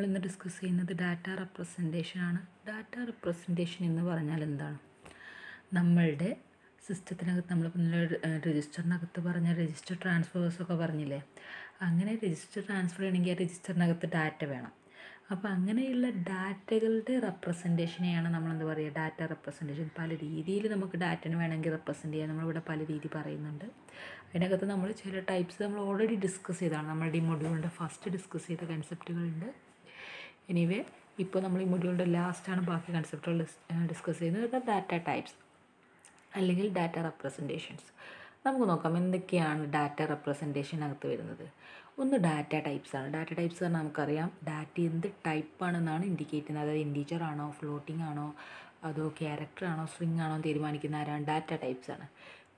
നമ്മൾ ഇന്ന് ഡിസ്കസ് ചെയ്യുന്നത് ഡാറ്റ റെപ്രസെൻറ്റേഷൻ ആണ് ഡാറ്റ റെപ്രസെൻറ്റേഷൻ എന്ന് പറഞ്ഞാൽ എന്താണ് നമ്മളുടെ സിസ്റ്റത്തിനകത്ത് നമ്മൾ രജിസ്റ്ററിനകത്ത് പറഞ്ഞ രജിസ്റ്റർ ട്രാൻസ്ഫേഴ്സ് ഒക്കെ പറഞ്ഞില്ലേ അങ്ങനെ രജിസ്റ്റർ ട്രാൻസ്ഫർ ചെയ്യണമെങ്കിൽ ആ രജിസ്റ്ററിനകത്ത് ഡാറ്റ വേണം അപ്പോൾ അങ്ങനെയുള്ള ഡാറ്റകളുടെ റെപ്രസെൻറ്റേഷനെയാണ് നമ്മളെന്ത് പറയുക ഡാറ്റ റെപ്രസെൻറ്റേഷൻ പല രീതിയിൽ നമുക്ക് ഡാറ്റനെ വേണമെങ്കിൽ റെപ്രസെൻറ്റ് ചെയ്യാം നമ്മളിവിടെ പല രീതി പറയുന്നുണ്ട് അതിനകത്ത് നമ്മൾ ചില ടൈപ്സ് നമ്മൾ ഓൾറെഡി ഡിസ്കസ് ചെയ്തതാണ് നമ്മുടെ ഈ മൊഡ്യൂളിൻ്റെ ഫസ്റ്റ് ഡിസ്കസ് ചെയ്ത കൺസെപ്റ്റുകളുണ്ട് എനിവേ ഇപ്പോൾ നമ്മൾ ഈ മൊഡ്യൂളിൻ്റെ ലാസ്റ്റാണ് ബാക്കി കൺസെപ്റ്റുകൾ ഡിസ്കസ് ചെയ്യുന്നത് ഡാറ്റ ടൈപ്സ് അല്ലെങ്കിൽ ഡാറ്റ റെപ്രസെൻറ്റേഷൻസ് നമുക്ക് നോക്കാം എന്തൊക്കെയാണ് ഡാറ്റ അകത്ത് വരുന്നത് ഒന്ന് ഡാറ്റ ടൈപ്സ് ആണ് ഡാറ്റ ടൈപ്സ് പറഞ്ഞാൽ നമുക്കറിയാം ഡാറ്റ എന്ത് ടൈപ്പാണെന്നാണ് ഇൻഡിക്കേറ്റ് ചെയ്യുന്നത് അതായത് ഇൻഡീജർ ആണോ ഫ്ലോട്ടിംഗ് ആണോ അതോ ക്യാരക്ടർ ആണോ സ്ട്രിങ് ആണോ തീരുമാനിക്കുന്ന ആരാണ് ഡാറ്റ ടൈപ്സ് ആണ്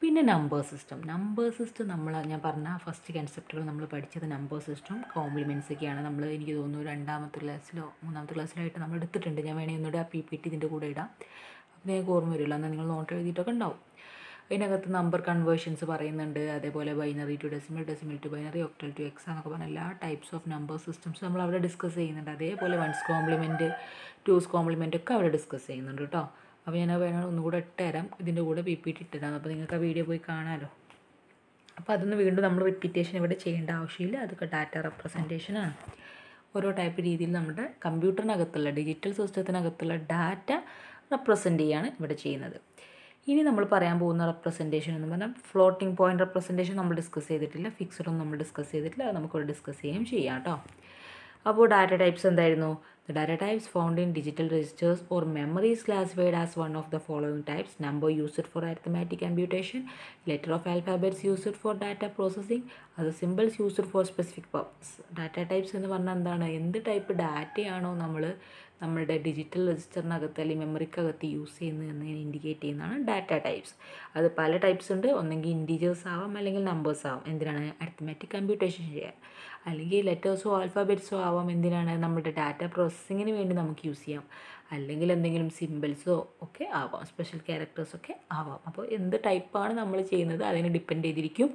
പിന്നെ നമ്പർ സിസ്റ്റം നമ്പർ സിസ്റ്റം നമ്മൾ ഞാൻ പറഞ്ഞ ഫസ്റ്റ് കൺസെപ്റ്റുകൾ നമ്മൾ പഠിച്ചത് നമ്പർ സിസ്റ്റം കോംപ്ലിമെൻസ് ഒക്കെയാണ് നമ്മൾ എനിക്ക് തോന്നുന്നു രണ്ടാമത്തെ ക്ലാസ്സിലോ മൂന്നാമത്തെ ക്ലാസ്സിലായിട്ട് നമ്മൾ എടുത്തിട്ടുണ്ട് ഞാൻ വേണമെങ്കിൽ ഒന്നുകൂടെ ആ പി പി ടി ഇതിൻ്റെ കൂടെ ഇടാം അപ്പം നിങ്ങൾക്ക് ഓർമ്മ വരില്ല എന്നാൽ നിങ്ങൾ നോട്ട് എഴുതിയിട്ടൊക്കെ ഉണ്ടാവും അതിനകത്ത് നമ്പർ കൺവേർഷൻസ് പറയുന്നുണ്ട് അതേപോലെ binary to decimal decimal to binary octal to hex എന്നൊക്കെ പറഞ്ഞ എല്ലാ ടൈപ്സ് ഓഫ് നമ്പർ സിസ്റ്റംസ് നമ്മൾ അവിടെ ഡിസ്കസ് ചെയ്യുന്നുണ്ട് അതേപോലെ വൺസ് കോംപ്ലിമെൻറ്റ് ടൂസ് കോംപ്ലിമെൻ്റ് ഒക്കെ അവിടെ ഡിസ്കസ് ചെയ്യുന്നുണ്ട് കേട്ടോ അപ്പോൾ ഞാൻ വേണം ഒന്നുകൂടെ ഇട്ടുതരാം ഇതിൻ്റെ കൂടെ പി പി ടി ഇട്ടുതരാം അപ്പോൾ നിങ്ങൾക്ക് ആ വീഡിയോ പോയി കാണാമല്ലോ അപ്പോൾ അതൊന്നും വീണ്ടും നമ്മൾ റിപ്പീറ്റേഷൻ ഇവിടെ ചെയ്യേണ്ട ആവശ്യമില്ല അതൊക്കെ ഡാറ്റ റെപ്രസെൻറ്റേഷനാണ് ഓരോ ടൈപ്പ് രീതിയിൽ നമ്മുടെ കമ്പ്യൂട്ടറിനകത്തുള്ള ഡിജിറ്റൽ സിസ്റ്റത്തിനകത്തുള്ള ഡാറ്റ റെപ്രസെൻ്റ് ചെയ്യുകയാണ് ഇവിടെ ചെയ്യുന്നത് ഇനി നമ്മൾ പറയാൻ പോകുന്ന റെപ്രസെൻറ്റേഷൻ എന്ന് പറഞ്ഞാൽ ഫ്ലോട്ടിംഗ് പോയിൻ്റ് റെപ്രസെൻറ്റേഷൻ നമ്മൾ ഡിസ്കസ് ചെയ്തിട്ടില്ല ഒന്നും നമ്മൾ ഡിസ്കസ് ചെയ്തിട്ടില്ല അത് നമുക്കിവിടെ ഡിസ്കസ് ചെയ്യുകയും ചെയ്യാം കേട്ടോ അപ്പോൾ ഡാറ്റ ടൈപ്സ് എന്തായിരുന്നു The data types found in digital registers or memory is classified as one of the following types. Number used for arithmetic computation, letter of alphabets used for data processing, അത് symbols used for specific purpose data types എന്ന് പറഞ്ഞാൽ എന്താണ് എന്ത് type ഡാറ്റയാണോ നമ്മൾ നമ്മുടെ digital രജിസ്റ്ററിനകത്ത് അല്ലെങ്കിൽ മെമ്മറിക്കകത്ത് use ചെയ്യുന്നത് എന്നതിനെ ഇൻഡിക്കേറ്റ് ചെയ്യുന്നതാണ് ഡാറ്റ ടൈപ്സ് അത് പല ടൈപ്സ് ഉണ്ട് ഒന്നെങ്കിൽ ഇൻറ്റീജേഴ്സ് ആവാം അല്ലെങ്കിൽ നമ്പേഴ്സ് ആവാം എന്തിനാണ് അരിത്തമാറ്റിക് കമ്പ്യൂട്ടേഷൻ ചെയ്യാൻ അല്ലെങ്കിൽ ലെറ്റേഴ്സോ ആൽഫാബെറ്റ്സോ ആവാം എന്തിനാണ് നമ്മുടെ ഡാറ്റ പ്രോസസ്സിങ്ങിന് വേണ്ടി നമുക്ക് യൂസ് ചെയ്യാം അല്ലെങ്കിൽ എന്തെങ്കിലും സിമ്പിൾസോ ഒക്കെ ആവാം സ്പെഷ്യൽ ക്യാരക്ടേഴ്സൊക്കെ ആവാം അപ്പോൾ എന്ത് ടൈപ്പാണ് നമ്മൾ ചെയ്യുന്നത് അതിനെ ഡിപ്പെൻഡ് ചെയ്തിരിക്കും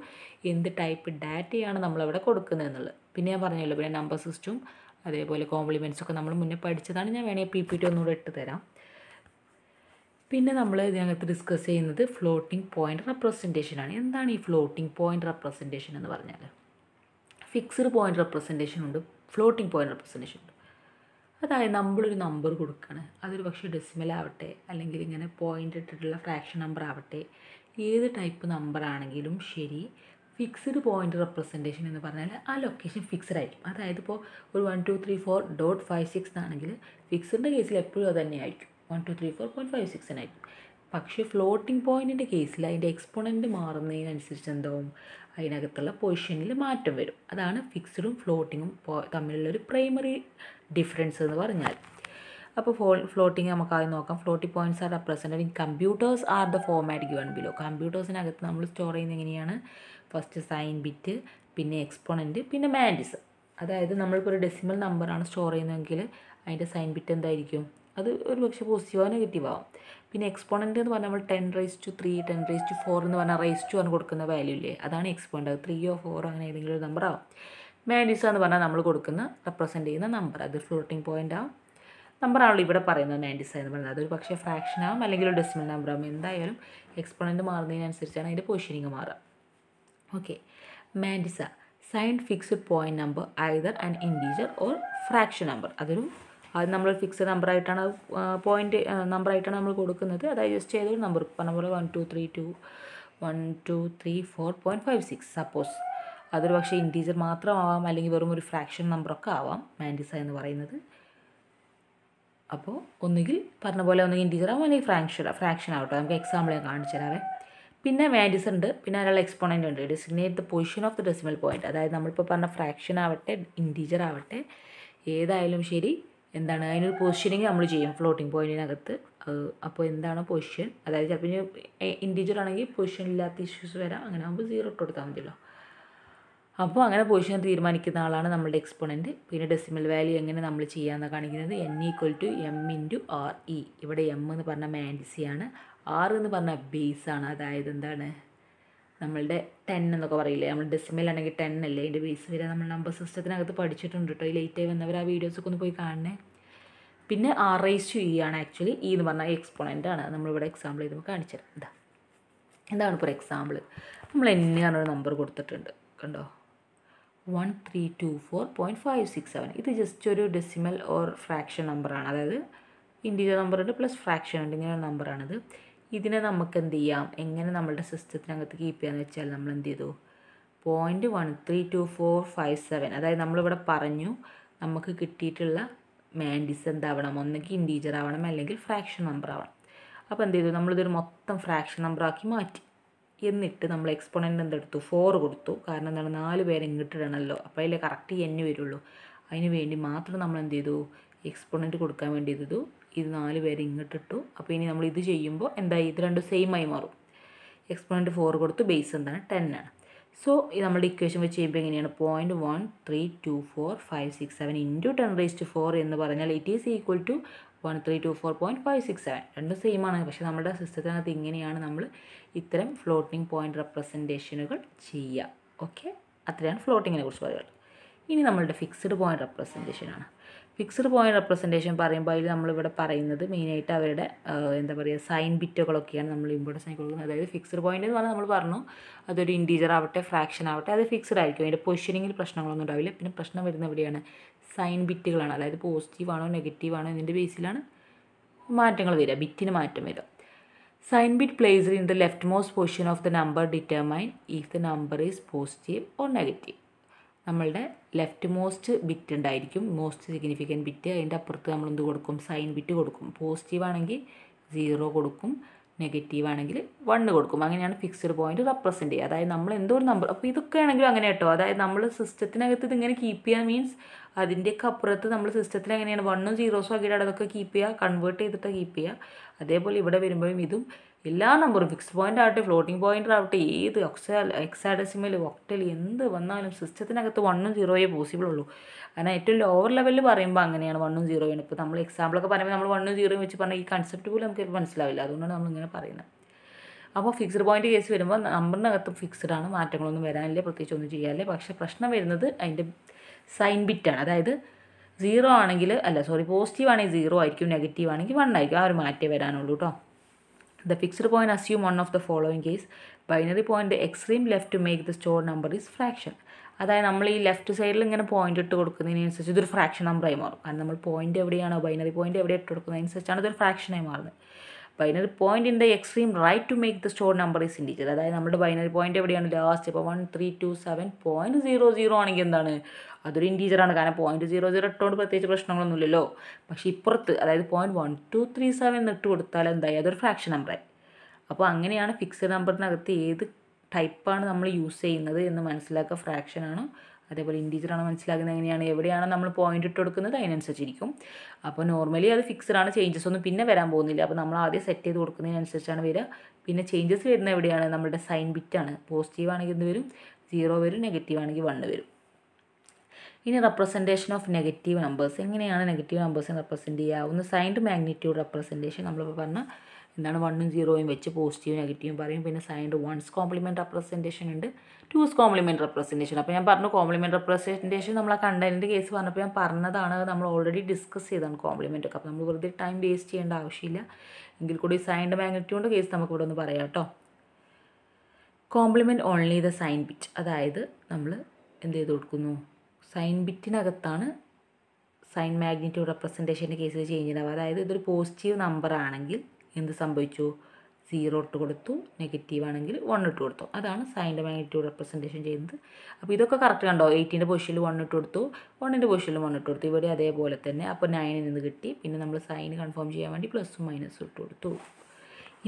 എന്ത് ടൈപ്പ് ഡാറ്റയാണ് നമ്മളവിടെ കൊടുക്കുന്നത് എന്നുള്ളത് പിന്നെ ഞാൻ പറഞ്ഞല്ലോ പിന്നെ നമ്പർ സിസ്റ്റം അതേപോലെ കോംപ്ലിമെൻറ്റ്സ് ഒക്കെ നമ്മൾ മുന്നേ പഠിച്ചതാണ് ഞാൻ വേണമെങ്കിൽ പി പി ടി ഒന്നുകൂടെ ഇട്ട് തരാം പിന്നെ നമ്മൾ ഇതിനകത്ത് ഡിസ്കസ് ചെയ്യുന്നത് ഫ്ലോട്ടിംഗ് പോയിൻ്റ് റെപ്രസെൻറ്റേഷനാണ് എന്താണ് ഈ ഫ്ലോട്ടിംഗ് പോയിൻ്റ് റെപ്രസെൻറ്റേഷൻ എന്ന് പറഞ്ഞാൽ ഫിക്സ്ഡ് പോയിൻ്റ് റെപ്രസെൻറ്റേഷൻ ഉണ്ട് ഫ്ലോട്ടിംഗ് പോയിൻ്റ് റെപ്രസെൻറ്റേഷൻ ഉണ്ട് അതായത് നമ്മളൊരു നമ്പർ കൊടുക്കുകയാണ് അതൊരു പക്ഷേ ഡെസിമൽ ആവട്ടെ അല്ലെങ്കിൽ ഇങ്ങനെ പോയിൻ്റ് ഇട്ടിട്ടുള്ള ഫ്രാക്ഷൻ നമ്പർ ആവട്ടെ ഏത് ടൈപ്പ് നമ്പർ ആണെങ്കിലും ശരി ഫിക്സ്ഡ് പോയിൻ്റ് റെപ്രസെൻറ്റേഷൻ എന്ന് പറഞ്ഞാൽ ആ ലൊക്കേഷൻ ഫിക്സ്ഡ് ആയിരിക്കും അതായത് ഇപ്പോൾ ഒരു one two three four dot five six ആണെങ്കിൽ ഫിക്സ്ഡിൻ്റെ കേസിൽ എപ്പോഴും അത് തന്നെയായിരിക്കും one two three four point five six ആയിരിക്കും പക്ഷേ ഫ്ലോട്ടിംഗ് പോയിൻറ്റിൻ്റെ കേസിൽ അതിൻ്റെ എക്സ്പോണൻറ്റ് മാറുന്നതിനനുസരിച്ച് എന്താവും അതിനകത്തുള്ള പൊസിഷനിൽ മാറ്റം വരും അതാണ് ഫിക്സഡും ഫ്ലോട്ടിങ്ങും തമ്മിലുള്ളൊരു പ്രൈമറി ഡിഫറൻസ് എന്ന് പറഞ്ഞാൽ അപ്പോൾ ഫോ ഫ്ലോട്ടിങ് നമുക്ക് ആദ്യം നോക്കാം floating points are represented in computers are the format given below കമ്പ്യൂട്ടേഴ്സിനകത്ത് നമ്മൾ സ്റ്റോർ ചെയ്യുന്നത് എങ്ങനെയാണ് ഫസ്റ്റ് സൈൻ ബിറ്റ് പിന്നെ എക്സ്പോണൻറ്റ് പിന്നെ മാൻഡിസ് അതായത് നമ്മളിപ്പോൾ ഒരു ഡെസിമൽ നമ്പറാണ് സ്റ്റോർ ചെയ്യുന്നതെങ്കിൽ അതിൻ്റെ സൈൻ ബിറ്റ് എന്തായിരിക്കും അത് ഒരു പക്ഷേ നെഗറ്റീവ് നെഗറ്റീവാകും പിന്നെ എക്സ്പോണൻ്റ് എന്ന് പറഞ്ഞാൽ നമ്മൾ ten raise to three ten raise to four എന്ന് പറഞ്ഞാൽ റൈസ് ടു ആണ് കൊടുക്കുന്ന വാല്യൂ ഇല്ലേ അതാണ് എക്സ്പോണ്ട് അത് ത്രീയോ ഫോറോ അങ്ങനെ ഏതെങ്കിലും ഒരു നമ്പർ ആവും മാൻഡിസ എന്ന് പറഞ്ഞാൽ നമ്മൾ കൊടുക്കുന്ന റെപ്രസെൻ്റ് ചെയ്യുന്ന നമ്പർ അത് ഫ്ലോട്ടിംഗ് പോയിൻ്റ് ആവും നമ്പറാണല്ലോ ഇവിടെ പറയുന്നത് മാൻഡിസ എന്ന് പറയുന്നത് അതൊരു പക്ഷേ ഫ്രാക്ഷൻ ആവും അല്ലെങ്കിൽ ഡെസിമൽ നമ്പർ ആവും എന്തായാലും എക്സ്പോണൻറ്റ് മാറുന്നതിനനുസരിച്ചാണ് അതിൻ്റെ പൊസിഷനിങ് മാറുക okay mantissa sign fixed point number either an integer or fraction number അതൊരു അത് നമ്മൾ ഫിക്സ് നമ്പറായിട്ടാണ് പോയിന്റ് നമ്പറായിട്ടാണ് നമ്മൾ കൊടുക്കുന്നത് അത് അഡ്ജസ്റ്റ് ചെയ്ത നമ്പർ പറഞ്ഞ പോലെ one two three two one two three four point five six suppose അതൊരു പക്ഷേ ഇൻറ്റീജർ മാത്രമാവാം അല്ലെങ്കിൽ വെറും ഒരു ഫ്രാക്ഷൻ നമ്പറൊക്കെ ആവാം മാൻഡിസ എന്ന് പറയുന്നത് അപ്പോൾ ഒന്നുകിൽ പറഞ്ഞ പോലെ ഒന്നുകിൽ ഇൻറ്റീജർ ആവും അല്ലെങ്കിൽ ഫ്രാക്ഷൻ ഫ്രാക്ഷൻ ആവട്ടെ നമുക്ക് എക്സാമ്പിൾ ഞാൻ കാണിച്ചു തരാവേ പിന്നെ മാൻഡിസ് ഉണ്ട് പിന്നെ അതിനുള്ള എക്സ്പോണൻ്റ് ഉണ്ട് designate the position of the decimal point അതായത് നമ്മളിപ്പോൾ പറഞ്ഞ ഫ്രാക്ഷൻ ആവട്ടെ ഇൻറ്റീജർ ആവട്ടെ ഏതായാലും ശരി എന്താണ് അതിനൊരു പൊസിഷനിങ് നമ്മൾ ചെയ്യും ഫ്ലോട്ടിംഗ് പോയിൻറ്റിനകത്ത് അപ്പോൾ എന്താണ് പൊസിഷൻ അതായത് ചിലപ്പോൾ ഇൻഡിവിജ്വൽ ആണെങ്കിൽ പൊസിഷൻ ഇല്ലാത്ത ഇഷ്യൂസ് വരാം അങ്ങനെ ആകുമ്പോൾ സീറോ ഇട്ട് കൊടുത്താൽ മതിയല്ലോ അപ്പോൾ അങ്ങനെ പൊസിഷൻ തീരുമാനിക്കുന്ന ആളാണ് നമ്മുടെ എക്സ്പോണൻറ്റ് പിന്നെ ഡെസിമൽ വാല്യൂ എങ്ങനെ നമ്മൾ ചെയ്യാമെന്ന് കാണിക്കുന്നത് N equal to M into R E ഇവിടെ എം എന്ന് പറഞ്ഞാൽ മാൻഡിസിയാണ് ആർ എന്ന് പറഞ്ഞാൽ ബേസ് ആണ് അതായത് എന്താണ് നമ്മളുടെ ടെൻ എന്നൊക്കെ പറയില്ലേ നമ്മൾ ഡെസിമൽ ആണെങ്കിൽ ടെൻ അല്ലേ അതിൻ്റെ ബേസ് വരെ നമ്മൾ നമ്പർ സിസ്റ്റത്തിനകത്ത് പഠിച്ചിട്ടുണ്ട് കേട്ടോ ഈ ലേറ്റായി വന്നവർ ആ വീഡിയോസൊക്കെ ഒന്ന് പോയി കാണണേ പിന്നെ ആർ റൈസ് ടു ഇ ആണ് ആക്ച്വലി ഇ e എന്ന് പറഞ്ഞാൽ എക്സ്പോണൻ്റ് ആണ് നമ്മളിവിടെ എക്സാമ്പിൾ ചെയ്ത് കാണിച്ചത് ഇതാ എന്താണ് ഇപ്പോൾ എക്സാമ്പിൾ നമ്മൾ എന്നെ ഒരു നമ്പർ കൊടുത്തിട്ടുണ്ട് കണ്ടോ one three two four point five six seven ഇത് ജസ്റ്റ് ഒരു ഡെസിമൽ ഓർ ഫ്രാക്ഷൻ നമ്പറാണ് അതായത് ഇൻറ്റീരിയർ നമ്പർ ഉണ്ട് പ്ലസ് ഫ്രാക്ഷൻ ഉണ്ട് ഇങ്ങനെയുള്ള നമ്പറാണിത് ഇതിനെ നമുക്ക് എന്ത് ചെയ്യാം എങ്ങനെ നമ്മളുടെ സിസ്റ്റത്തിനകത്ത് കീപ്പ് ചെയ്യാന്ന് വെച്ചാൽ നമ്മൾ എന്ത് ചെയ്തു point one three two four five seven അതായത് നമ്മളിവിടെ പറഞ്ഞു നമുക്ക് കിട്ടിയിട്ടുള്ള മാൻഡിസ് എന്താവണം ഒന്നെങ്കിൽ ഇൻഡീജർ ആവണം അല്ലെങ്കിൽ ഫ്രാക്ഷൻ നമ്പർ ആവണം അപ്പോൾ എന്ത് ചെയ്തു നമ്മളിതൊരു മൊത്തം ഫ്രാക്ഷൻ നമ്പറാക്കി മാറ്റി എന്നിട്ട് നമ്മൾ എക്സ്പോണൻ്റ് എന്തെടുത്തു ഫോർ കൊടുത്തു കാരണം എന്താണ് നാല് പേരെ ഇങ്ങോട്ടിടണമല്ലോ അപ്പോൾ അതിൽ കറക്റ്റ് എന്നെ വരുള്ളൂ അതിന് വേണ്ടി മാത്രം നമ്മൾ എന്ത് ചെയ്തു എക്സ്പോണൻ്റ് കൊടുക്കാൻ വേണ്ടി ചെയ്തു ഇത് നാല് പേര് ഇങ്ങോട്ടിട്ടു അപ്പോൾ ഇനി നമ്മൾ ഇത് ചെയ്യുമ്പോൾ എന്തായി ഇത് രണ്ടും സെയിം ആയി മാറും എക്സ്പോണൻറ്റ് ഫോർ കൊടുത്ത് ബേസ് എന്താണ് ടെൻ ആണ് സോ നമ്മുടെ ഇക്വേഷൻ വെച്ച് ചെയ്യുമ്പോൾ എങ്ങനെയാണ് point one three two four five six seven into ten raised four എന്ന് പറഞ്ഞാൽ it is equal to one three two four point five six seven രണ്ടും സെയിം ആണ് പക്ഷേ നമ്മുടെ സിസ്റ്റത്തിനകത്ത് ഇങ്ങനെയാണ് നമ്മൾ ഇത്തരം ഫ്ലോട്ടിംഗ് പോയിൻറ്റ് റെപ്രസെൻറ്റേഷനുകൾ ചെയ്യുക ഓക്കെ അത്രയാണ് ഫ്ലോട്ടിങ്ങിനെ കുറിച്ച് പറയുള്ളത് ഇനി നമ്മളുടെ ഫിക്സ്ഡ് പോയിൻറ്റ് റെപ്രസെൻറ്റേഷനാണ് ഫിക്സ്ഡ് പോയിൻ്റ് റെപ്രസെൻറ്റേഷൻ പറയുമ്പോൾ അതിൽ നമ്മളിവിടെ പറയുന്നത് മെയിനായിട്ട് അവരുടെ എന്താ പറയുക സൈൻ ബിറ്റുകളൊക്കെയാണ് നമ്മൾ ഇമ്പോർട്ടൻസ് ആയി കൊടുക്കുന്നത് അതായത് ഫിക്സ്ഡ് പോയിൻ്റ് എന്ന് പറഞ്ഞാൽ നമ്മൾ പറഞ്ഞു അതൊരു ഇൻറ്റീജർ ആവട്ടെ ഫ്രാക്ഷൻ ആവട്ടെ അത് ഫിക്സ്ഡ് ആയിരിക്കും അതിൻ്റെ പൊസിഷനിങ്ങിൽ പ്രശ്നങ്ങളൊന്നും ഉണ്ടാവില്ല പിന്നെ പ്രശ്നം വരുന്ന എവിടെയാണ് സൈൻ ബിറ്റുകളാണ് അതായത് പോസിറ്റീവാണോ നെഗറ്റീവാണോ ഇതിൻ്റെ ബേസിലാണ് മാറ്റങ്ങൾ വരിക ബിറ്റിന് മാറ്റം വരിക sign bit place in the left most position of the number determine if the number is positive or negative നമ്മളുടെ ലെഫ്റ്റ് മോസ്റ്റ് ബിറ്റ് ഉണ്ടായിരിക്കും മോസ്റ്റ് സിഗ്നിഫിക്കൻറ്റ് ബിറ്റ് അതിൻ്റെ അപ്പുറത്ത് നമ്മൾ എന്ത് കൊടുക്കും സൈൻ ബിറ്റ് കൊടുക്കും പോസിറ്റീവ് ആണെങ്കിൽ സീറോ കൊടുക്കും നെഗറ്റീവ് ആണെങ്കിൽ വണ്ണ് കൊടുക്കും അങ്ങനെയാണ് ഫിക്സ്ഡ് പോയിന്റ് റെപ്രസെൻറ്റ് ചെയ്യുക അതായത് നമ്മൾ എന്തോ ഒരു നമ്പർ അപ്പോൾ ഇതൊക്കെ ആണെങ്കിലും അങ്ങനെ കേട്ടോ അതായത് നമ്മൾ സിസ്റ്റത്തിനകത്ത് ഇതിങ്ങനെ കീപ്പ് ചെയ്യുക മീൻസ് അതിൻ്റെയൊക്കെ അപ്പുറത്ത് നമ്മൾ സിസ്റ്റത്തിൽ എങ്ങനെയാണ് വണ്ണും സീറോസും ആക്കിയിട്ട് അതൊക്കെ കീപ്പ് ചെയ്യുക കൺവേർട്ട് ചെയ്തിട്ട് കീപ്പ് ചെയ്യുക അതേപോലെ ഇവിടെ വരുമ്പോഴും ഇതും എല്ലാ നമ്പറും ഫിക്സ് പോയിൻ്റ് ആവട്ടെ ഫ്ലോട്ടിംഗ് പോയിൻ്റ് ആവട്ടെ ഏത് എക്സാ എക്സാഡെസിമൽ ഒക്ടൽ എന്ത് വന്നാലും സിസ്റ്റത്തിനകത്ത് വണ്ണും സീറോയേ പോസിബിൾ ഉള്ളൂ കാരണം ഏറ്റവും ലോവർ ലെവലിൽ പറയുമ്പോൾ അങ്ങനെയാണ് വണ്ണും സീറോയാണ് ഇപ്പോൾ നമ്മൾ എക്സാമ്പിളൊക്കെ പറയുമ്പോൾ നമ്മൾ വണ്ണും സീറോയും വെച്ച് പറഞ്ഞാൽ ഈ കൺസെപ്റ്റ് പോലും നമുക്ക് മനസ്സിലാവില്ല അതുകൊണ്ടാണ് നമ്മളിങ്ങനെ പറയുന്നത് അപ്പോൾ ഫിക്സ്ഡ് പോയിൻ്റ് കേസ് വരുമ്പോൾ നമ്പറിനകത്ത് ഫിക്സ്ഡ് ആണ് മാറ്റങ്ങളൊന്നും വരാനില്ല പ്രത്യേകിച്ച് ഒന്നും ചെയ്യാനില്ല പക്ഷേ പ്രശ്നം വരുന്നത് അതിൻ്റെ സൈൻ ബിറ്റാണ് അതായത് സീറോ ആണെങ്കിൽ അല്ല സോറി പോസിറ്റീവ് ആണെങ്കിൽ സീറോ ആയിരിക്കും നെഗറ്റീവ് ആണെങ്കിൽ വൺ ആയിരിക്കും ആ ഒരു മാറ്റേ വരാനുള്ളൂ കേട്ടോ the fixed point assume one of the following case binary point extreme left to make the store number is fraction അതായത് നമ്മൾ ഈ ലെഫ്റ്റ് സൈഡിൽ ഇങ്ങനെ പോയിന്റ് ഇട്ട് കൊടുക്കുന്നതിനനുസരിച്ച് ഇതൊരു ഫ്രാക്ഷൻ നമ്പറായി മാറും കാരണം നമ്മൾ പോയിന്റ് എവിടെയാണോ ബൈനറി പോയിന്റ് എവിടെ ഇട്ട് കൊടുക്കുന്നതനുസരിച്ചാണ് ഇതൊരു ഫ്രാക്ഷനായി മാറുന്നത് binary point in the extreme right to make the store number is integer അതായത് നമ്മുടെ ബൈനറി പോയിന്റ് എവിടെയാണ് ലാസ്റ്റ് ഇപ്പോൾ one three two seven point zero zero ആണെങ്കിൽ എന്താണ് അതൊരു ഇൻറ്റീജറാണ് കാരണം പോയിൻറ്റ് സീറോ സീറോ ഇട്ടുകൊണ്ട് പ്രത്യേകിച്ച് പ്രശ്നങ്ങളൊന്നുമില്ലല്ലോ പക്ഷേ ഇപ്പുറത്ത് അതായത് point one two three seven എന്ന് ഇട്ട് കൊടുത്താൽ എന്തായി അതൊരു ഫ്രാക്ഷൻ നമ്പറായി അപ്പോൾ അങ്ങനെയാണ് ഫിക്സഡ് നമ്പറിനകത്ത് ഏത് ടൈപ്പാണ് നമ്മൾ യൂസ് ചെയ്യുന്നത് എന്ന് മനസ്സിലാക്കുക ഫ്രാക്ഷനാണ് അതേപോലെ ഇൻറ്റീജറാണ് മനസ്സിലാക്കുന്നത് എങ്ങനെയാണ് എവിടെയാണ് നമ്മൾ പോയിന്റ് ഇട്ട് കൊടുക്കുന്നത് അതിനനുസരിച്ചിരിക്കും അപ്പോൾ നോർമലി അത് ഫിക്സഡ് ആണ് ചേഞ്ചസ് ഒന്നും പിന്നെ വരാൻ പോകുന്നില്ല അപ്പോൾ നമ്മൾ ആദ്യം സെറ്റ് ചെയ്ത് കൊടുക്കുന്നതിനനുസരിച്ചാണ് വരിക പിന്നെ ചേഞ്ചസ് വരുന്ന എവിടെയാണ് നമ്മുടെ സൈൻ ബിറ്റാണ് പോസിറ്റീവ് ആണെങ്കിൽ എന്ത് വരും സീറോ വരും നെഗറ്റീവ് ആണെങ്കിൽ വണ്ണ് വരും ഇനി റെപ്രസെൻറ്റേഷൻ ഓഫ് നെഗറ്റീവ് നമ്പേഴ്സ് എങ്ങനെയാണ് നെഗറ്റീവ് നമ്പേഴ്സ് റെപ്രസെൻറ്റ് ചെയ്യുക ഒന്ന് സൈൻഡ് മാഗ്നിറ്റ്യൂഡ് റെപ്രസെൻറ്റേഷൻ നമ്മളിപ്പോൾ പറഞ്ഞാൽ എന്താണ് വണ്ണും സീറോയും വെച്ച് പോസിറ്റീവ് നെഗറ്റീവും പറയും പിന്നെ സൈൻഡ് വൺസ് കോംപ്ലിമെൻറ്റ് റെപ്രസെൻറ്റേഷൻ ഉണ്ട് ടൂസ് കോംപ്ലിമെൻറ്റ് റെപ്രസെൻറ്റേഷൻ അപ്പോൾ ഞാൻ പറഞ്ഞു കോംപ്ലിമെൻറ്റ് റെപ്രസെൻറ്റേഷൻ നമ്മൾ ആ കണ്ടൻറ്റിൻ്റെ കേസ് പറഞ്ഞപ്പോൾ ഞാൻ പറഞ്ഞതാണ് നമ്മൾ ഓൾറെഡി ഡിസ്കസ് ചെയ്താണ് കോംപ്ലിമെൻ്റ് ഒക്കെ അപ്പോൾ നമ്മൾ വെറുതെ ടൈം വേസ്റ്റ് ചെയ്യേണ്ട ആവശ്യമില്ല എങ്കിൽ കൂടി സൈൻഡ് മാഗ്നിറ്റ്യൂഡിൻ്റെ കേസ് നമുക്ക് ഇവിടെ ഒന്ന് പറയാം കേട്ടോ complement only the sign bit അതായത് നമ്മൾ എന്ത് ചെയ്ത് കൊടുക്കുന്നു സൈൻ ബിറ്റിനകത്താണ് സൈൻ മാഗ്നിറ്റ്യൂഡ് റെപ്രസെൻറ്റേഷൻ്റെ കേസിൽ ചേഞ്ച് ഉണ്ടാവുക അതായത് ഇതൊരു പോസിറ്റീവ് നമ്പർ ആണെങ്കിൽ എന്ത് സംഭവിച്ചു സീറോ ഇട്ട് കൊടുത്തു നെഗറ്റീവ് ആണെങ്കിൽ വൺ ഇട്ട് കൊടുത്തു അതാണ് സൈൻ്റെ മാഗ്നിറ്റ്യൂഡ് റെപ്രസെൻറ്റേഷൻ ചെയ്യുന്നത് അപ്പോൾ ഇതൊക്കെ കറക്റ്റ് കണ്ടോ എയ്റ്റീൻ്റെ പൊസിഷനിൽ വൺ ഇട്ട് കൊടുത്തു വണ്ണിൻ്റെ പൊസിഷനിൽ വൺ ഇട്ട് കൊടുത്തു ഇവിടെ അതേപോലെ തന്നെ അപ്പോൾ നയനിൽ നിന്ന് കിട്ടി പിന്നെ നമ്മൾ സൈൻ കൺഫേം ചെയ്യാൻ വേണ്ടി പ്ലസും മൈനസും ഇട്ട് കൊടുത്തു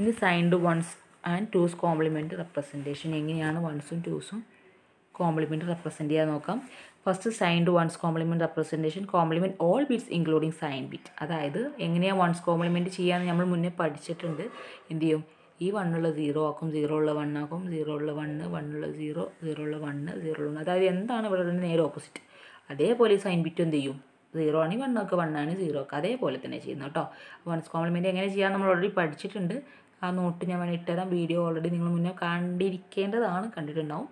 ഇനി signed one's and two's complement representation എങ്ങനെയാണ് വൺസും ടൂസും കോംപ്ലിമെൻറ്റ് റെപ്രസെൻറ്റ് ചെയ്യാൻ നോക്കാം first sign to one's complement representation complement all bits including sign bit അതായത് എങ്ങനെയാണ് വൺസ് കോംപ്ലിമെൻറ്റ് ചെയ്യാമെന്ന് നമ്മൾ മുന്നേ പഠിച്ചിട്ടുണ്ട് എന്ത് ചെയ്യും ഈ വണ്ണുള്ള സീറോ ആക്കും സീറോ ഉള്ള വണ്ണാക്കും സീറോ ഉള്ള വണ്ണ് വണ്ണുള്ള സീറോ സീറോ ഉള്ള വണ്ണ് സീറോ ഉള്ള വണ്ണ് അതായത് എന്താണ് ഇവിടെ ഉള്ള നേരെ ഓപ്പോസിറ്റ് അതേപോലെ സൈൻ ബിറ്റ് എന്ത് ചെയ്യും സീറോ ആണെങ്കിൽ വൺ വണ്ണാണ് സീറോ ആക്കുക അതേപോലെ തന്നെ ചെയ്യുന്നു കേട്ടോ വൺസ് കോംപ്ലിമെൻറ്റ് എങ്ങനെ ചെയ്യാമെന്ന് നമ്മൾ ഓൾറെഡി പഠിച്ചിട്ടുണ്ട് ആ നോട്ട് ഞാൻ വേണമെങ്കിൽ ഇട്ടുതരാം വീഡിയോ ഓൾറെഡി നിങ്ങൾ മുന്നേ കണ്ടിരിക്കേണ്ടതാണ് കണ്ടിട്ടുണ്ടാവും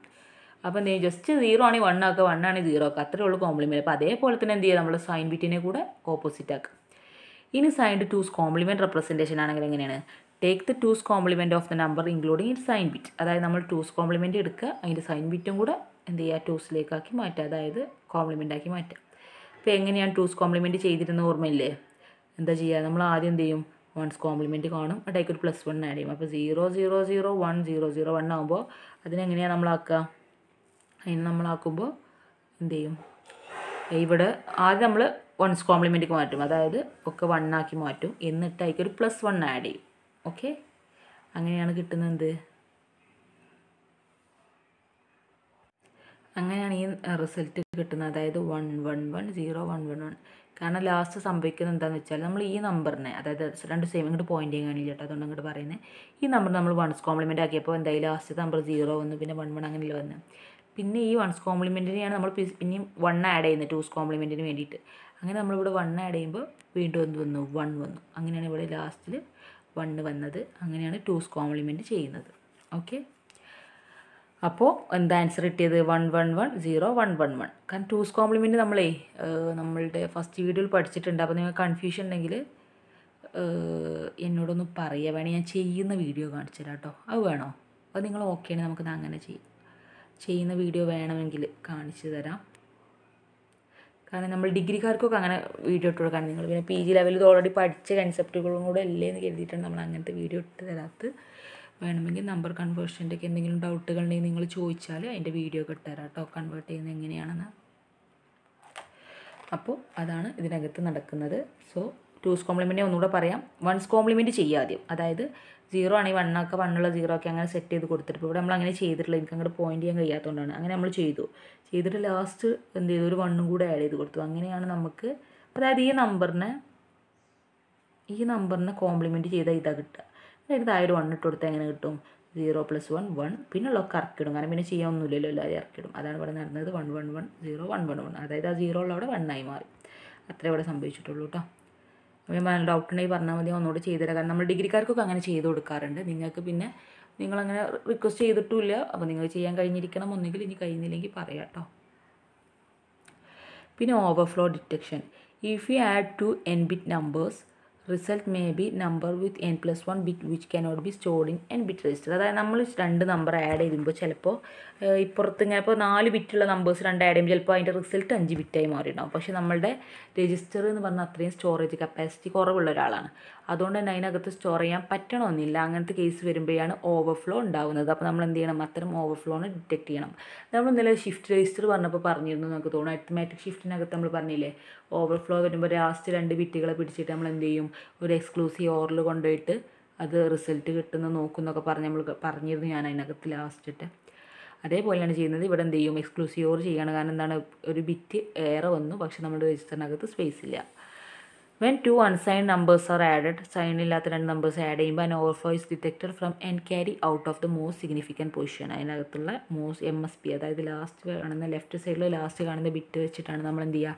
അപ്പോൾ നീ ജസ്റ്റ് സീറോ ആണെങ്കിൽ വൺ ആക്കുക വൺ ആണ് സീറോ ആക്കുക അത്രേ ഉള്ളൂ കോംപ്ലിമെൻറ്റ് അപ്പോൾ അതേപോലെ തന്നെ എന്ത് ചെയ്യുക നമ്മൾ സൈൻ ബിറ്റിനെ കൂടെ ഓപ്പോസിറ്റ് ആക്കുക ഇനി sign to two's complement representation ആണെങ്കിൽ എങ്ങനെയാണ് take the two's complement of the number including it sign bit അതായത് നമ്മൾ ടൂസ് കോംപ്ലിമെൻറ്റ് എടുക്കുക അതിൻ്റെ സൈൻ ബിറ്റും കൂടെ എന്ത് ചെയ്യുക ടൂസിലേക്കാക്കി മാറ്റുക അതായത് കോംപ്ലിമെൻ്റ് ആക്കി മാറ്റുക അപ്പോൾ എങ്ങനെയാണ് ടൂസ് കോംപ്ലിമെൻറ്റ് ചെയ്തിരുന്ന ഓർമ്മയില്ലേ എന്താ ചെയ്യുക നമ്മൾ ആദ്യം എന്ത് ചെയ്യും വൺസ് കോംപ്ലിമെൻറ്റ് കാണും അടേക്ക് ഒരു പ്ലസ് വൺ ആഡ് ചെയ്യും അപ്പോൾ zero zero zero one zero zero one ആകുമ്പോൾ അതിനെങ്ങനെയാണ് നമ്മളാക്കുക അതിന് നമ്മളാക്കുമ്പോൾ എന്ത് ചെയ്യും ഇവിടെ ആദ്യം നമ്മൾ വൺസ് കോംപ്ലിമെൻറ്റിക്ക് മാറ്റും അതായത് ഒക്കെ വണ്ണാക്കി മാറ്റും എന്നിട്ട് അതിലേക്ക് ഒരു പ്ലസ് വൺ ആഡ് ചെയ്യും ഓക്കെ അങ്ങനെയാണ് കിട്ടുന്നത് അങ്ങനെയാണ് ഈ റിസൾട്ട് കിട്ടുന്നത് അതായത് one one one zero one one one കാരണം ലാസ്റ്റ് സംഭവിക്കുന്നത് എന്താണെന്ന് വെച്ചാൽ നമ്മൾ ഈ നമ്പറിനെ അതായത് രണ്ട് സെയിം ഇങ്ങോട്ട് പോയിൻ്റ് ചെയ്യാനില്ല കേട്ടോ അതുകൊണ്ട് ഇങ്ങോട്ട് പറയുന്നത് ഈ നമ്പർ നമ്മൾ വൺസ് കോംപ്ലിമെൻ്റ് ആക്കിയപ്പോൾ എന്തായി ലാസ്റ്റ് നമ്പർ സീറോ വന്നു പിന്നെ വൺ വൺ അങ്ങനെയല്ല വന്നു പിന്നെ ഈ വൺസ് കോംപ്ലിമെൻറ്റിനെയാണ് നമ്മൾ പിന്നെയും വൺ ആഡ് ചെയ്യുന്നത് ടൂസ് കോംപ്ലിമെൻറ്റിന് വേണ്ടിയിട്ട് അങ്ങനെ നമ്മളിവിടെ വൺ ആഡ് ചെയ്യുമ്പോൾ വീണ്ടും എന്ത് വന്നു വൺ വന്നു അങ്ങനെയാണ് ഇവിടെ ലാസ്റ്റിൽ വൺ വന്നത് അങ്ങനെയാണ് ടൂസ് കോംപ്ലിമെൻറ്റ് ചെയ്യുന്നത് ഓക്കെ അപ്പോൾ എന്താ ആൻസർ കിട്ടിയത് one one one zero one one one കാരണം ടൂസ് കോംപ്ലിമെൻറ്റ് നമ്മളേ നമ്മളുടെ ഫസ്റ്റ് വീഡിയോയിൽ പഠിച്ചിട്ടുണ്ട് അപ്പോൾ നിങ്ങൾക്ക് കൺഫ്യൂഷൻ ഉണ്ടെങ്കിൽ എന്നോടൊന്ന് പറയുക വേണേൽ ഞാൻ ചെയ്യുന്ന വീഡിയോ കാണിച്ചു തരാം കേട്ടോ അത് വേണോ അപ്പോൾ നിങ്ങൾ ആണെങ്കിൽ നമുക്കത് അങ്ങനെ ചെയ്യാം ചെയ്യുന്ന വീഡിയോ വേണമെങ്കിൽ കാണിച്ചു തരാം കാരണം നമ്മൾ ഡിഗ്രിക്കാർക്കൊക്കെ അങ്ങനെ വീഡിയോ ഇട്ട് കൊടുക്കാൻ നിങ്ങൾ പിന്നെ പി ജി ലെവലിൽ ഓൾറെഡി പഠിച്ച കൺസെപ്റ്റുകളും കൂടെ അല്ലേ എന്ന് കരുതിയിട്ടാണ് നമ്മൾ അങ്ങനത്തെ വീഡിയോ ഇട്ട് തരാത്ത വേണമെങ്കിൽ നമ്പർ കൺവേർഷൻ്റെ ഒക്കെ എന്തെങ്കിലും ഡൗട്ടുകൾ ഉണ്ടെങ്കിൽ നിങ്ങൾ ചോദിച്ചാൽ അതിൻ്റെ വീഡിയോ ഒക്കെ ഇട്ടുതരാം കേട്ടോ കൺവേർട്ട് ചെയ്യുന്നത് എങ്ങനെയാണെന്ന് അപ്പോൾ അതാണ് ഇതിനകത്ത് നടക്കുന്നത് സോ ടൂസ് കോംപ്ലിമെൻറ്റ് ഒന്നുകൂടെ പറയാം വൺസ് കോംപ്ലിമെൻറ്റ് ചെയ്യുക ആദ്യം അതായത് സീറോ ആണെങ്കിൽ വണ്ണൊക്കെ വണ്ണുള്ള സീറോ ഒക്കെ അങ്ങനെ സെറ്റ് ചെയ്ത് കൊടുത്തിട്ട് ഇവിടെ നമ്മൾ അങ്ങനെ ചെയ്തിട്ടില്ല എനിക്ക് അങ്ങോട്ട് പോയിന്റ് ചെയ്യാൻ കഴിയാത്തതുകൊണ്ടാണ് അങ്ങനെ നമ്മൾ ചെയ്തു ചെയ്തിട്ട് ലാസ്റ്റ് എന്ത് ചെയ്തു ഒരു വണ്ണും കൂടെ ആഡ് ചെയ്ത് കൊടുത്തു അങ്ങനെയാണ് നമുക്ക് അതായത് ഈ നമ്പറിനെ ഈ നമ്പറിനെ കോംപ്ലിമെൻറ്റ് ചെയ്താൽ ഇതാ കിട്ടുക അതായത് താഴെ ഒരു വണ്ണിട്ട് കൊടുത്താൽ എങ്ങനെ കിട്ടും സീറോ പ്ലസ് വൺ വൺ പിന്നുള്ളതൊക്കെ ഇറക്കിടും കാരണം പിന്നെ ചെയ്യാനൊന്നുമില്ലല്ലോ എല്ലാവരും ഇറക്കിടും അതാണ് ഇവിടെ നടന്നത് one one one zero one one one അതായത് ആ സീറോ ഉള്ള അവിടെ വണ്ണായി മാറി അത്രേ ഇവിടെ സംഭവിച്ചിട്ടുള്ളൂ കേട്ടോ അപ്പോൾ ഞാൻ പറഞ്ഞു ഉണ്ടെങ്കിൽ പറഞ്ഞാൽ മതി ഒന്നുകൂടി ചെയ്തുതരാം കാരണം നമ്മൾ ഡിഗ്രിക്കാർക്കൊക്കെ അങ്ങനെ ചെയ്ത് കൊടുക്കാറുണ്ട് നിങ്ങൾക്ക് പിന്നെ നിങ്ങളങ്ങനെ റിക്വസ്റ്റ് ചെയ്തിട്ടുമില്ല അപ്പോൾ നിങ്ങൾ ചെയ്യാൻ കഴിഞ്ഞിരിക്കണം ഒന്നുകിൽ ഇനി കഴിയുന്നില്ലെങ്കിൽ പറയാം കേട്ടോ പിന്നെ overflow detection if you add two n bit numbers result may be number with n plus one bit which not be stored in n bit register അതായത് നമ്മൾ രണ്ട് നമ്പർ ആഡ് ചെയ്യുമ്പോൾ ചിലപ്പോൾ ഇപ്പുറത്ത് ഇങ്ങനെ ഇപ്പോൾ നാല് ബിറ്റുള്ള നമ്പേഴ്സ് രണ്ട് ആഡ് ചെയ്യുമ്പോൾ ചിലപ്പോൾ അതിൻ്റെ റിസൾട്ട് അഞ്ച് ബിറ്റായി മാറിയിട്ടുണ്ടാവും പക്ഷേ നമ്മുടെ രജിസ്റ്റർ എന്ന് പറഞ്ഞാൽ അത്രയും സ്റ്റോറേജ് കപ്പാസിറ്റി കുറവുള്ള ഒരാളാണ് അതുകൊണ്ട് തന്നെ അതിനകത്ത് സ്റ്റോർ ചെയ്യാൻ പറ്റണമെന്നില്ല അങ്ങനത്തെ കേസ് വരുമ്പോഴാണ് ഓവർഫ്ലോ ഉണ്ടാകുന്നത് അപ്പോൾ നമ്മൾ എന്ത് ചെയ്യണം അത്തരം ഓവർഫ്ലോനെ ഡിറ്റക്ട് ചെയ്യണം നമ്മൾ ഇന്നലെ ഷിഫ്റ്റ് രജിസ്റ്റർ പറഞ്ഞപ്പോൾ പറഞ്ഞിരുന്നു നമുക്ക് തോന്നുന്നു അരിത്മാറ്റിക് ഷിഫ്റ്റിനകത്ത് നമ്മൾ പറഞ്ഞില്ലേ ഓവർഫ്ലോ വരുമ്പോൾ ലാസ്റ്റ് രണ്ട് ബിറ്റുകളെ പിടിച്ചിട്ട് നമ്മൾ എന്ത് ചെയ്യും ഒരു എക്സ്ക്ലൂസീവ് ഓറിൽ കൊണ്ടുപോയിട്ട് അത് റിസൾട്ട് കിട്ടുന്ന നോക്കുന്നൊക്കെ പറഞ്ഞ് നമ്മൾ പറഞ്ഞിരുന്നു ഞാൻ അതിനകത്ത് ലാസ്റ്റിട്ട് അതേപോലെയാണ് ചെയ്യുന്നത് ഇവിടെ എന്ത് ചെയ്യും എക്സ്ക്ലൂസീവ് ഓർ ചെയ്യണം കാരണം എന്താണ് ഒരു ബിറ്റ് ഏറെ വന്നു പക്ഷെ നമ്മുടെ രജിസ്റ്ററിനകത്ത് സ്പേസ് ഇല്ല when two unsigned numbers are added sign ഇല്ലാത്ത രണ്ട് നമ്പേഴ്സ് ആഡ് ചെയ്യുമ്പോൾ an overflow is detected from n carry out of the most significant position അതിനകത്തുള്ള മോസ്റ്റ് എം എസ് പി അതായത് ലാസ്റ്റ് കാണുന്ന ലെഫ്റ്റ് സൈഡിൽ ലാസ്റ്റ് കാണുന്ന ബിറ്റ് വെച്ചിട്ടാണ് നമ്മൾ എന്ത് ചെയ്യുക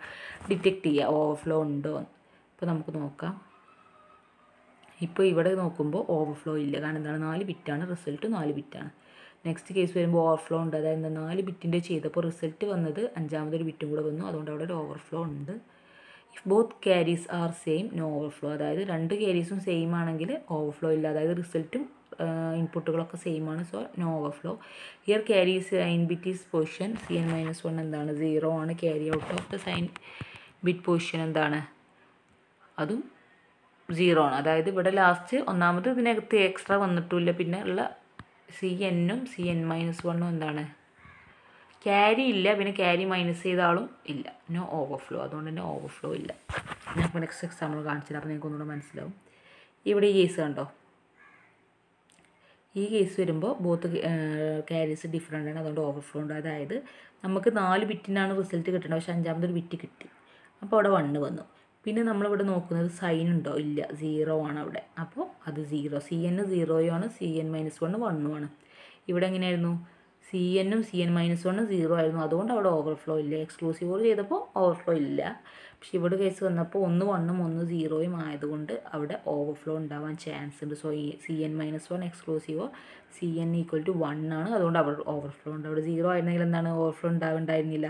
ഡിറ്റക്റ്റ് ചെയ്യുക ഓവർഫ്ലോ ഉണ്ടോ അപ്പോൾ നമുക്ക് നോക്കാം ഇപ്പോൾ ഇവിടെ നോക്കുമ്പോൾ ഓവർഫ്ലോ ഇല്ല കാരണം എന്താണ് നാല് ബിറ്റാണ് റിസൾട്ട് നാല് ബിറ്റാണ് നെക്സ്റ്റ് കേസ് വരുമ്പോൾ ഓവർഫ്ലോ ഉണ്ട് അതായത് നാല് ബിറ്റിൻ്റെ ചെയ്തപ്പോൾ റിസൾട്ട് വന്നത് അഞ്ചാമതൊരു ബിറ്റും കൂടെ വന്നു അതുകൊണ്ട് അവിടെ ഒരു ഓവർഫ്ലോ ഉണ്ട് if both carries are same no overflow അതായത് രണ്ട് ക്യാരീസും സെയിം ആണെങ്കിൽ ഓവർഫ്ലോ ഇല്ല അതായത് റിസൾട്ടും ഇൻപുട്ടുകളൊക്കെ സെയിം ആണ് so no overflow here carries sign bit is position C n minus one എന്താണ് സീറോ ആണ് carry out of the sign bit position എന്താണ് അതും സീറോ ആണ് അതായത് ഇവിടെ ലാസ്റ്റ് ഒന്നാമത് ഇതിനകത്ത് എക്സ്ട്രാ വന്നിട്ടില്ല പിന്നെ ഉള്ള സി എന്നും സി എൻ മൈനസ് വണ്ണും എന്താണ് ക്യാരി ഇല്ല പിന്നെ ക്യാരി മൈനസ് ചെയ്ത ആളും ഇല്ല പിന്നെ ഓവർഫ്ലോ അതുകൊണ്ട് തന്നെ ഓവർഫ്ലോ ഇല്ല ഞാൻ ഇപ്പോൾ നെക്സ്റ്റ് എക്സാമ്പിൾ കാണിച്ചില്ല അപ്പോൾ നിങ്ങൾക്ക് ഒന്നുകൂടെ മനസ്സിലാവും ഇവിടെ ഈ കേസ് കണ്ടോ ഈ കേസ് വരുമ്പോൾ ബോത്ത് ക്യാരീസ് ഡിഫറെൻ്റ് ആണ് അതുകൊണ്ട് ഓവർഫ്ലോ ഉണ്ട് അതായത് നമുക്ക് നാല് ബിറ്റിനാണ് റിസൾട്ട് പക്ഷെ പക്ഷേ ഒരു ബിറ്റ് കിട്ടി അപ്പോൾ അവിടെ വണ്ണ് വന്നു പിന്നെ നമ്മളിവിടെ നോക്കുന്നത് സൈൻ ഉണ്ടോ ഇല്ല സീറോ ആണ് അവിടെ അപ്പോൾ അത് സീറോ സി എൻ സീറോയും ആണ് സി എൻ മൈനസ് വണ് വണ്ണും ആണ് ഇവിടെ എങ്ങനെയായിരുന്നു സി എന്നും സി എൻ മൈനസ് വണ്ണും സീറോ ആയിരുന്നു അതുകൊണ്ട് അവിടെ ഓവർഫ്ലോ ഇല്ല എക്സ്ക്ലൂസീവ് ഓൾ ചെയ്തപ്പോൾ ഓവർഫ്ലോ ഇല്ല പക്ഷെ ഇവിടെ കേസ് വന്നപ്പോൾ ഒന്ന് വണ്ണും ഒന്ന് സീറോയും ആയതുകൊണ്ട് അവിടെ ഓവർഫ്ലോ ഉണ്ടാവാൻ ചാൻസ് ഉണ്ട് സോ ഈ C n minus one exclusive or C n equal to one ആണ് അതുകൊണ്ട് അവിടെ ഓവർഫ്ലോ ഉണ്ട് അവിടെ സീറോ ആയിരുന്നെങ്കിൽ എന്താണ് ഓവർഫ്ലോ ഉണ്ടാവുണ്ടായിരുന്നില്ല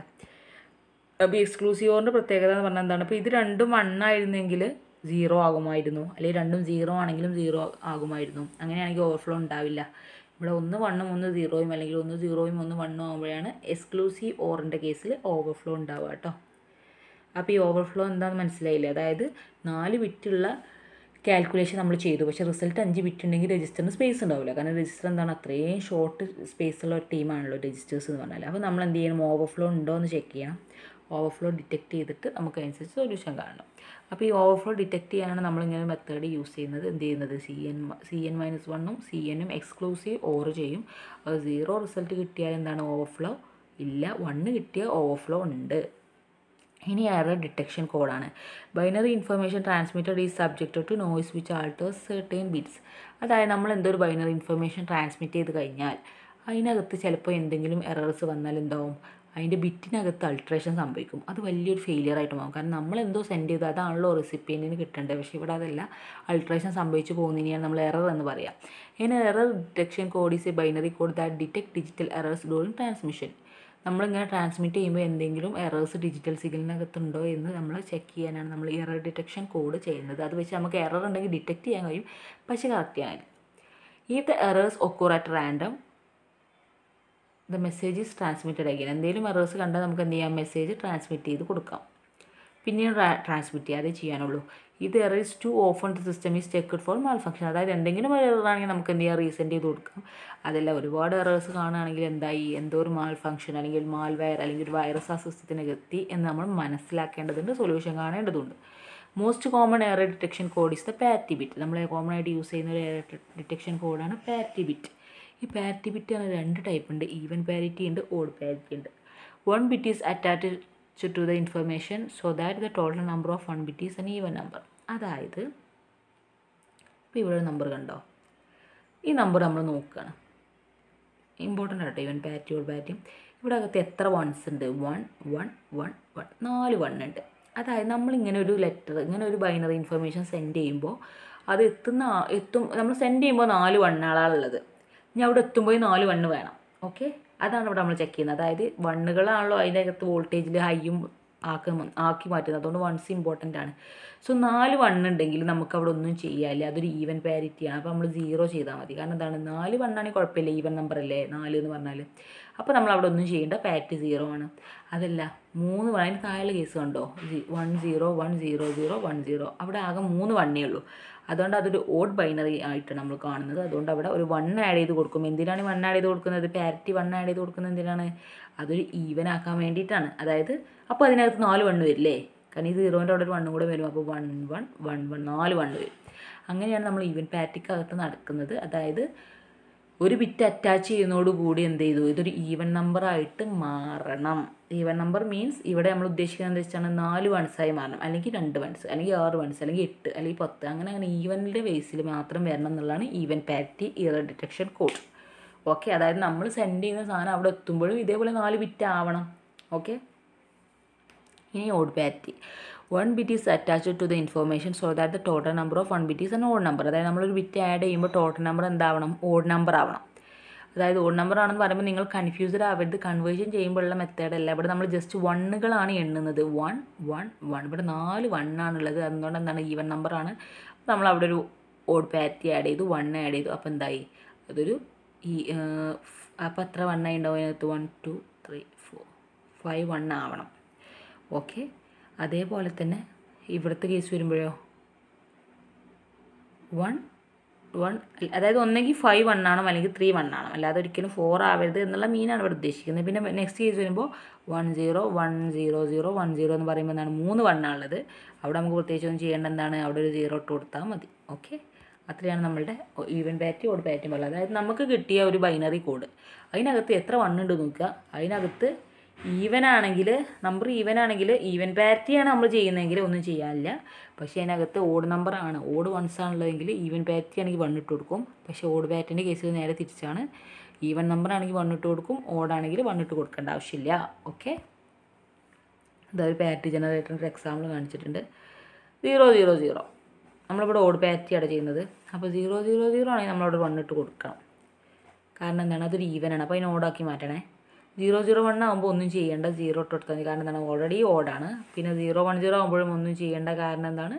ബി എക്സ്ക്ലൂസീവോറിൻ്റെ പ്രത്യേകത എന്ന് പറഞ്ഞാൽ എന്താണ് അപ്പോൾ ഇത് രണ്ടും വൺ ആയിരുന്നെങ്കിൽ സീറോ ആകുമായിരുന്നു അല്ലെങ്കിൽ രണ്ടും സീറോ ആണെങ്കിലും സീറോ ആകുമായിരുന്നു അങ്ങനെയാണെങ്കിൽ ഓവർഫ്ലോ ഉണ്ടാവില്ല ഇവിടെ ഒന്ന് വണ്ണും ഒന്ന് സീറോയും അല്ലെങ്കിൽ ഒന്ന് സീറോയും ഒന്ന് വണ്ണും ആകുമ്പോഴാണ് എക്സ്ക്ലൂസീവ് ഓറിൻ്റെ കേസിൽ ഓവർഫ്ലോ ഉണ്ടാവുക കേട്ടോ അപ്പോൾ ഈ ഓവർഫ്ലോ എന്താണെന്ന് മനസ്സിലായില്ല അതായത് നാല് വിറ്റുള്ള കാൽക്കുലേഷൻ നമ്മൾ ചെയ്തു പക്ഷേ റിസൾട്ട് അഞ്ച് ബിറ്റ് ഉണ്ടെങ്കിൽ രജിസ്റ്ററിന് സ്പേസ് ഉണ്ടാവില്ല കാരണം രജിസ്റ്റർ എന്താണ് അത്രയും ഷോർട്ട് സ്പേസുള്ള ഒരു ടീമാണല്ലോ രജിസ്റ്റേഴ്സ് എന്ന് പറഞ്ഞാൽ അപ്പോൾ നമ്മൾ എന്ത് ചെയ്യണം ഓവർഫ്ലോ ഉണ്ടോ എന്ന് ചെക്ക് ചെയ്യണം ഓവർഫ്ലോ ഡിറ്റക്റ്റ് ചെയ്തിട്ട് നമുക്കനുസരിച്ച് സൊല്യൂഷൻ കാണണം അപ്പോൾ ഈ ഓവർഫ്ലോ ഡിറ്റക്റ്റ് ചെയ്യാനാണ് നമ്മളിങ്ങനെ മെത്തേഡ് യൂസ് ചെയ്യുന്നത് എന്ത് ചെയ്യുന്നത് C n C n minus വണ്ണും സി എനും എക്സ്ക്ലൂസീവ് ഓർ ചെയ്യും സീറോ റിസൾട്ട് കിട്ടിയാൽ എന്താണ് ഓവർഫ്ലോ ഇല്ല വണ്ണ് കിട്ടിയ ഓവർഫ്ലോ ഉണ്ട് ഇനി എറർ ഡിറ്റക്ഷൻ കോഡാണ് binary information transmitted is subjected to noise which alters certain bits അതായത് നമ്മൾ എന്തൊരു ബൈനറി ഇൻഫർമേഷൻ ട്രാൻസ്മിറ്റ് ചെയ്ത് കഴിഞ്ഞാൽ അതിനകത്ത് ചിലപ്പോൾ എന്തെങ്കിലും എറേഴ്സ് വന്നാൽ എന്താവും അതിൻ്റെ ബിറ്റിനകത്ത് അൾട്രേഷൻ സംഭവിക്കും അത് വലിയൊരു ഫെയിലിയർ ആയിട്ട് മാറും കാരണം നമ്മൾ എന്തോ സെൻഡ് ചെയ്ത് അതാണല്ലോ റെസിപ്പിയൻറ്റിന് കിട്ടേണ്ടത് പക്ഷേ ഇവിടെ അതല്ല അൾട്രേഷൻ സംഭവിച്ചു പോകുന്നതിനെയാണ് നമ്മൾ എറർ എന്ന് പറയാം ഇങ്ങനെ error detection code a binary code that detect digital errors during transmission നമ്മളിങ്ങനെ ട്രാൻസ്മിറ്റ് ചെയ്യുമ്പോൾ എന്തെങ്കിലും എറേഴ്സ് ഡിജിറ്റൽ സിഗ്നലിനകത്തുണ്ടോ എന്ന് നമ്മൾ ചെക്ക് ചെയ്യാനാണ് നമ്മൾ എറർ ഡിറ്റക്ഷൻ കോഡ് ചെയ്യുന്നത് അത് വെച്ച് നമുക്ക് എറർ ഉണ്ടെങ്കിൽ ഡിറ്റക്റ്റ് ചെയ്യാൻ കഴിയും പക്ഷേ കറക്റ്റ് ചെയ്യാൻ if the errors occur at random the message is transmitted again എന്തെങ്കിലും എറേഴ്സ് കണ്ടാൽ നമുക്ക് എന്ത് ചെയ്യാം മെസ്സേജ് ട്രാൻസ്മിറ്റ് ചെയ്ത് കൊടുക്കാം പിന്നെയും ട്രാൻസ്മിറ്റ് ചെയ്യാതെ ചെയ്യാനുള്ളൂ ഇത് error too often the system is checked for malfunction അതായത് എന്തെങ്കിലും ഒരു എററാണെങ്കിൽ നമുക്ക് എന്ത് ചെയ്യാം റീസെൻറ്റ് ചെയ്ത് കൊടുക്കാം അതല്ല ഒരുപാട് എറേഴ്സ് കാണുകയാണെങ്കിൽ എന്തായി എന്തോ ഒരു മാൽ ഫംഗ്ഷൻ അല്ലെങ്കിൽ മാൽ വയർ അല്ലെങ്കിൽ ഒരു വൈറസ് ആ എന്ന് നമ്മൾ മനസ്സിലാക്കേണ്ടതുണ്ട് സൊല്യൂഷൻ കാണേണ്ടതുണ്ട് most common error detection code is the parity bit നമ്മൾ കോമൺ ആയിട്ട് യൂസ് ചെയ്യുന്ന ഒരു എയർ ഡിറ്റക്ഷൻ കോഡാണ് പാറ്റി ബിറ്റ് ഈ പാരിറ്റി ബിറ്റ് പറഞ്ഞ രണ്ട് ടൈപ്പ് ഉണ്ട് ഈവൻ പാരിറ്റി ഉണ്ട് ഓഡ് പാരിറ്റി ഉണ്ട് one bit is attached to the information so that the total number of one bit is an even number അതായത് ഇപ്പോൾ ഇവിടെ ഒരു നമ്പർ കണ്ടോ ഈ നമ്പർ നമ്മൾ നോക്കുകയാണ് ഇമ്പോർട്ടൻ്റ് ആട്ടോ ഈവൻ പാരിറ്റി ഓഡ് പാരിറ്റി ഇവിടെ അകത്ത് എത്ര വൺസ് ഉണ്ട് വൺ വൺ വൺ വൺ നാല് വൺ ഉണ്ട് അതായത് നമ്മൾ ഇങ്ങനെ ഒരു ലെറ്റർ ഇങ്ങനെ ഒരു ബൈനറി ഇൻഫർമേഷൻ സെൻഡ് ചെയ്യുമ്പോൾ അത് എത്തുന്ന എത്തും നമ്മൾ സെൻഡ് ചെയ്യുമ്പോൾ നാല് വണ്ണാളാണുള്ളത് ഇനി അവിടെ എത്തുമ്പോൾ നാല് വണ്ണ് വേണം ഓക്കെ അതാണ് ഇവിടെ നമ്മൾ ചെക്ക് ചെയ്യുന്നത് അതായത് വണ്ണുകളാണല്ലോ അതിൻ്റെ അകത്ത് വോൾട്ടേജിൽ ഹൈയും ആക്കി ആക്കി മാറ്റുന്നത് അതുകൊണ്ട് വൺസ് ഇമ്പോർട്ടൻ്റ് ആണ് സോ നാല് വൺ ഉണ്ടെങ്കിൽ നമുക്ക് അവിടെ ഒന്നും ചെയ്യാല്ലേ അതൊരു ഈവൻ ആണ് അപ്പോൾ നമ്മൾ സീറോ ചെയ്താൽ മതി കാരണം എന്താണ് നാല് വണ്ണാണെങ്കിൽ കുഴപ്പമില്ല ഈവൻ നമ്പർ അല്ലേ നാല് എന്ന് പറഞ്ഞാൽ അപ്പോൾ നമ്മൾ അവിടെ ഒന്നും ചെയ്യേണ്ട പാരിറ്റി സീറോ ആണ് അതല്ല മൂന്ന് വൺ അതിന് താഴെ കേസ് കണ്ടോ one zero one zero zero one zero അവിടെ ആകെ മൂന്ന് വണ്ണേ ഉള്ളൂ അതുകൊണ്ട് അതൊരു ഓഡ് ബൈനറി ആയിട്ടാണ് നമ്മൾ കാണുന്നത് അതുകൊണ്ട് അവിടെ ഒരു വൺ ആഡ് ചെയ്ത് കൊടുക്കും എന്തിനാണ് വൺ ആഡ് ചെയ്ത് കൊടുക്കുന്നത് പാരിറ്റി വൺ ആഡ് ചെയ്ത് കൊടുക്കുന്നത് എന്തിനാണ് അതൊരു ഈവൻ ആക്കാൻ വേണ്ടിയിട്ടാണ് അതായത് അപ്പോൾ അതിനകത്ത് നാല് വണ്ണ് വരില്ലേ കാരണം ഈ സീറോൻ്റെ അവിടെ ഒരു വണ്ണും കൂടെ വരും അപ്പോൾ വൺ വൺ വൺ വൺ നാല് വണ്ണ് വരും അങ്ങനെയാണ് നമ്മൾ ഈവൻ പാറ്റിക്കകത്ത് നടക്കുന്നത് അതായത് ഒരു ബിറ്റ് അറ്റാച്ച് ചെയ്യുന്നതോടുകൂടി എന്ത് ചെയ്തു ഇതൊരു ഈവൻ നമ്പർ ആയിട്ട് മാറണം ഈവൻ നമ്പർ മീൻസ് ഇവിടെ നമ്മൾ ഉദ്ദേശിക്കുന്നത് എന്താ വെച്ചാൽ നാല് വൺസായി മാറണം അല്ലെങ്കിൽ രണ്ട് വൺസ് അല്ലെങ്കിൽ ആറ് വൺസ് അല്ലെങ്കിൽ എട്ട് അല്ലെങ്കിൽ പത്ത് അങ്ങനെ അങ്ങനെ ഈവനിൻ്റെ ബേസിൽ മാത്രം വരണം എന്നുള്ളതാണ് even parity error detection code okay അതായത് നമ്മൾ സെൻഡ് ചെയ്യുന്ന സാധനം അവിടെ എത്തുമ്പോഴും ഇതേപോലെ നാല് ബിറ്റ് ആവണം ഓക്കെ ഇനി odd odd one bit is attached to the information so that the total number of one bit is and odd number അതായത് നമ്മളൊരു ബിറ്റ് ആഡ് ചെയ്യുമ്പോൾ ടോട്ടൽ നമ്പർ എന്താവണം ഓഡ് നമ്പർ ആവണം അതായത് ഓഡ് നമ്പർ ആണെന്ന് പറയുമ്പോൾ നിങ്ങൾ കൺഫ്യൂസ്ഡ് ആവരുത് കൺവേർഷൻ ചെയ്യുമ്പോഴുള്ള മെത്തേഡ് അല്ല ഇവിടെ നമ്മൾ ജസ്റ്റ് വണ്ണുകളാണ് എണ്ണുന്നത് വൺ വൺ വൺ ഇവിടെ നാല് വണ്ണാണുള്ളത് അതുകൊണ്ട് എന്താണ് നമ്പർ നമ്പറാണ് നമ്മൾ അവിടെ ഒരു ഓഡ് പാറ്റി ആഡ് ചെയ്തു വൺ ആഡ് ചെയ്തു അപ്പോൾ എന്തായി അതൊരു ഈ അപ്പോൾ എത്ര വണ്ണായി ഉണ്ടാവും അതിനകത്ത് one two three four five one ആവണം ഓക്കെ അതേപോലെ തന്നെ ഇവിടുത്തെ കേസ് വരുമ്പോഴോ വൺ വൺ അതായത് ഒന്നെങ്കിൽ ഫൈവ് വൺ ആണോ അല്ലെങ്കിൽ ത്രീ വൺ ആണോ അല്ലാതെ ഒരിക്കലും ഫോർ ആവരുത് എന്നുള്ള മീനാണ് ഇവിടെ ഉദ്ദേശിക്കുന്നത് പിന്നെ നെക്സ്റ്റ് കേസ് വരുമ്പോൾ one zero one zero zero one zero എന്ന് പറയുമ്പോൾ എന്താണ് മൂന്ന് ആണുള്ളത് അവിടെ നമുക്ക് പ്രത്യേകിച്ച് ഒന്നും ചെയ്യേണ്ട എന്താണ് അവിടെ ഒരു സീറോ ഇട്ട് കൊടുത്താൽ മതി ഓക്കെ അത്രയാണ് നമ്മളുടെ ഈവൻ ബാറ്റ് ഓട് പാറ്റി ഉള്ളത് അതായത് നമുക്ക് കിട്ടിയ ഒരു ബൈനറി കോഡ് അതിനകത്ത് എത്ര വണ്ണുണ്ട് നോക്കുക അതിനകത്ത് ഈവൻ ആണെങ്കിൽ നമ്പർ ഈവൻ ആണെങ്കിൽ ഈവൻ പാരിറ്റിയാണ് നമ്മൾ ചെയ്യുന്നതെങ്കിൽ ഒന്നും ചെയ്യാനില്ല പക്ഷേ അതിനകത്ത് ഓഡ് നമ്പർ ആണ് ഓഡ് വൺസ് ആണുള്ളതെങ്കിൽ ഈവൻ പാരിറ്റി ആണെങ്കിൽ വൺ ഇട്ട് കൊടുക്കും പക്ഷേ ഓഡ് പാരിറ്റിൻ്റെ കേസിൽ നേരെ തിരിച്ചാണ് ഈവൻ നമ്പർ ആണെങ്കിൽ വൺ ഇട്ട് കൊടുക്കും ഓഡ് ആണെങ്കിൽ വൺ ഇട്ട് കൊടുക്കേണ്ട ആവശ്യമില്ല ഓക്കെ അതായത് പാരിറ്റി ജനറേറ്ററിൻ്റെ എക്സാമ്പിൾ കാണിച്ചിട്ടുണ്ട് സീറോ സീറോ സീറോ നമ്മളിവിടെ ഓട് ആണ് ചെയ്യുന്നത് അപ്പോൾ സീറോ സീറോ സീറോ ആണെങ്കിൽ നമ്മളവിടെ വൺ ഇട്ട് കൊടുക്കണം കാരണം എന്താണ് അതൊരു ആണ് അപ്പോൾ അതിനെ ഓടാക്കി മാറ്റണേ സീറോ സീറോ വൺ ആകുമ്പോൾ ഒന്നും ചെയ്യേണ്ട സീറോ ഇട്ട് കൊടുത്താൽ മതി കാരണം എന്താണ് ഓൾറെഡി ഓടാണ് പിന്നെ സീറോ വൺ സീറോ ആകുമ്പോഴും ഒന്നും ചെയ്യേണ്ട കാരണം എന്താണ്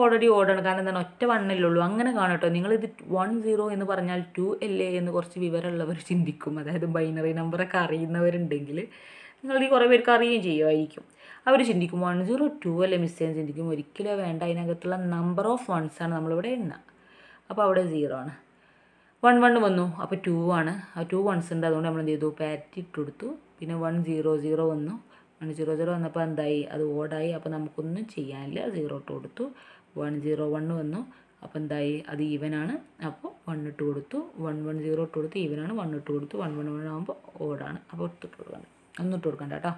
ഓൾറെഡി ഓടാണ് കാരണം എന്താണ് ഒറ്റ വണ്ണല്ലേ ഉള്ളൂ അങ്ങനെ കാണട്ടോ നിങ്ങളിത് വൺ സീറോ എന്ന് പറഞ്ഞാൽ ടു അല്ലേ എന്ന് കുറച്ച് വിവരമുള്ളവർ ചിന്തിക്കും അതായത് ബൈനറി നമ്പറൊക്കെ അറിയുന്നവരുണ്ടെങ്കിൽ ഈ കുറേ പേർക്ക് അറിയുകയും ചെയ്യുമായിരിക്കും അവർ ചിന്തിക്കും വൺ സീറോ ടു അല്ലേ മിസ് ചെയ്യാൻ ചിന്തിക്കും ഒരിക്കലും വേണ്ട അതിനകത്തുള്ള നമ്പർ ഓഫ് വൺസാണ് നമ്മളിവിടെ എണ്ണ അപ്പോൾ അവിടെ സീറോ ആണ് വൺ വൺ വന്നു അപ്പോൾ ടു ആണ് ആ ടു വൺസ് ഉണ്ട് അതുകൊണ്ട് നമ്മൾ എന്ത് ചെയ്തു പാറ്റി ഇട്ട് കൊടുത്തു പിന്നെ വൺ സീറോ സീറോ വന്നു വൺ സീറോ സീറോ വന്നപ്പോൾ എന്തായി അത് ഓടായി അപ്പോൾ നമുക്കൊന്നും ചെയ്യാനില്ല സീറോ ഇട്ട് കൊടുത്തു വൺ സീറോ വൺ വന്നു അപ്പോൾ എന്തായി അത് ഈവനാണ് അപ്പോൾ വൺ ഇട്ട് കൊടുത്തു വൺ വൺ സീറോ ഇട്ട് കൊടുത്തു ഈവനാണ് വൺ ഇട്ട് കൊടുത്തു വൺ വൺ വൺ ആകുമ്പോൾ ഓടാണ് അപ്പോൾ ഇട്ടിട്ട് കൊടുക്കണ്ട ഒന്നും ഇട്ട് കൊടുക്കണ്ട കേട്ടോ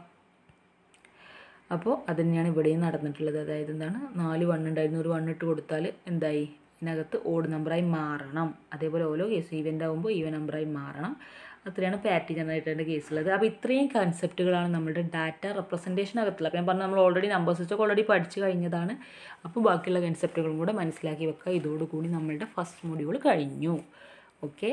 അപ്പോൾ അത് തന്നെയാണ് ഇവിടെയും നടന്നിട്ടുള്ളത് അതായത് എന്താണ് നാല് വൺ ഉണ്ടായിരുന്നു ഒരു വൺ ഇട്ട് കൊടുത്താൽ എന്തായി ഇതിനകത്ത് ഓഡ് നമ്പറായി മാറണം അതേപോലെ ഓരോ കേസ് ഈവൻ്റ് ആകുമ്പോൾ ഈവൻ നമ്പറായി മാറണം അത്രയാണ് പാറ്റി ജനറേറ്ററിൻ്റെ കേസുള്ളത് അപ്പോൾ ഇത്രയും കൺസെപ്റ്റുകളാണ് നമ്മുടെ ഡാറ്റ റെപ്രസെൻറ്റേഷനകത്തുള്ള അപ്പോൾ ഞാൻ പറഞ്ഞാൽ നമ്മൾ ഓൾറെഡി നമ്പർ സിസ്റ്റം ഓൾറെഡി പഠിച്ചു കഴിഞ്ഞതാണ് അപ്പോൾ ബാക്കിയുള്ള കൺസെപ്റ്റുകളും കൂടെ മനസ്സിലാക്കി വെക്കുക ഇതോടുകൂടി നമ്മളുടെ ഫസ്റ്റ് മൊഡ്യൂൾ കഴിഞ്ഞു ഓക്കെ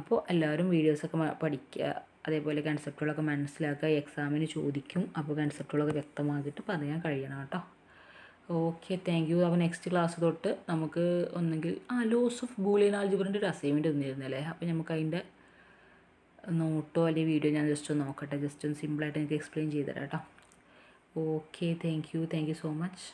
അപ്പോൾ എല്ലാവരും വീഡിയോസൊക്കെ പഠിക്കുക അതേപോലെ കൺസെപ്റ്റുകളൊക്കെ മനസ്സിലാക്കുക എക്സാമിന് ചോദിക്കും അപ്പോൾ കൺസെപ്റ്റുകളൊക്കെ വ്യക്തമാക്കിയിട്ട് പറയാൻ കഴിയണം കേട്ടോ ഓക്കെ താങ്ക് യു അപ്പോൾ നെക്സ്റ്റ് ക്ലാസ് തൊട്ട് നമുക്ക് ഒന്നെങ്കിൽ ആ ലോസ് ഓഫ് ബൂളിയൻ ആൽജിബ്രൻ്റെ ഒരു അസൈൻമെൻറ്റ് തന്നിരുന്നല്ലേ അപ്പോൾ നമുക്ക് അതിൻ്റെ നോട്ടോ അല്ലെങ്കിൽ വീഡിയോ ഞാൻ ജസ്റ്റ് ഒന്ന് നോക്കട്ടെ ജസ്റ്റ് ഒന്ന് സിമ്പിളായിട്ട് എനിക്ക് എക്സ്പ്ലെയിൻ ചെയ്തു തരാം കേട്ടോ okay thank you thank you so much